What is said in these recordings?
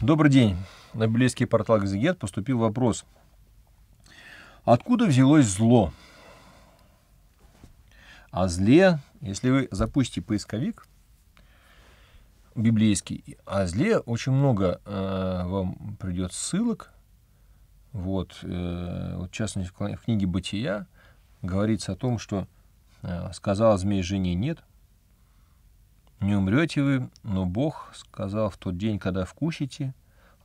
Добрый день. На библейский портал «Экзегет» поступил вопрос. Откуда взялось зло? А зле, если вы запустите поисковик библейский, а зле очень много э, вам придет ссылок. Вот, э, вот, в частности, в книге «Бытия» говорится о том, что э, сказала змей жене «нет», не умрете вы, но Бог сказал в тот день, когда вкусите,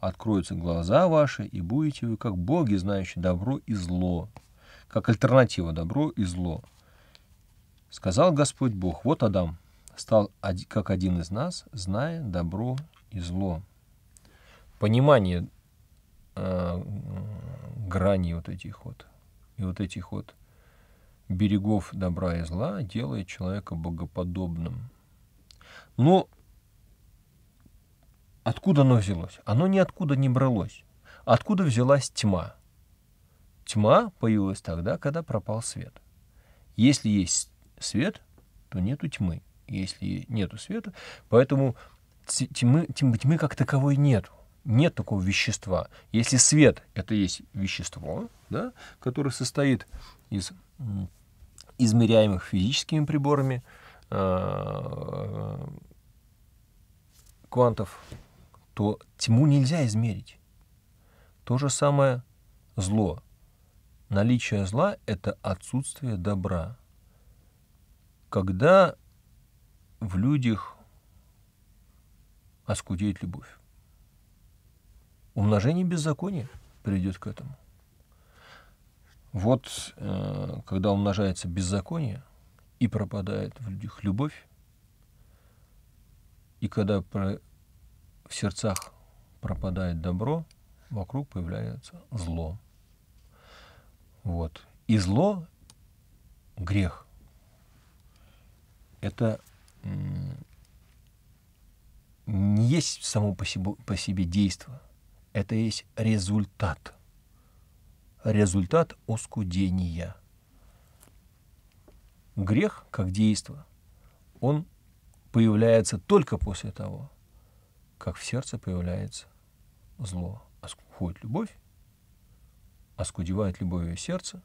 откроются глаза ваши, и будете вы как боги, знающие добро и зло, как альтернатива добро и зло. Сказал Господь Бог, вот Адам, стал как один из нас, зная добро и зло. Понимание э, грани вот этих вот и вот этих вот берегов добра и зла делает человека богоподобным. Но откуда оно взялось? Оно ниоткуда не бралось. Откуда взялась тьма? Тьма появилась тогда, когда пропал свет. Если есть свет, то нету тьмы. Если нету света, поэтому тьмы, тьмы, тьмы как таковой нету. Нет такого вещества. Если свет — это есть вещество, да, которое состоит из измеряемых физическими приборами, а, квантов, то тьму нельзя измерить. То же самое зло. Наличие зла — это отсутствие добра. Когда в людях оскудеет любовь? Умножение беззакония приведет к этому. Вот э, когда умножается беззаконие и пропадает в людях любовь, и когда про... в сердцах пропадает добро, вокруг появляется зло. Вот. И зло — грех. Это не есть само по себе, по себе действие, это есть результат. Результат оскудения. Грех, как действие, он появляется только после того, как в сердце появляется зло. Уходит а любовь, оскудевает а любовью сердце,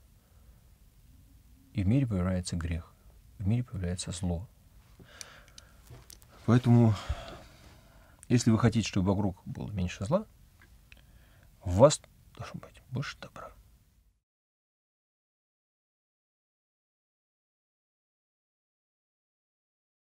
и в мире появляется грех, в мире появляется зло. Поэтому, если вы хотите, чтобы вокруг было меньше зла, в вас должно быть больше добра.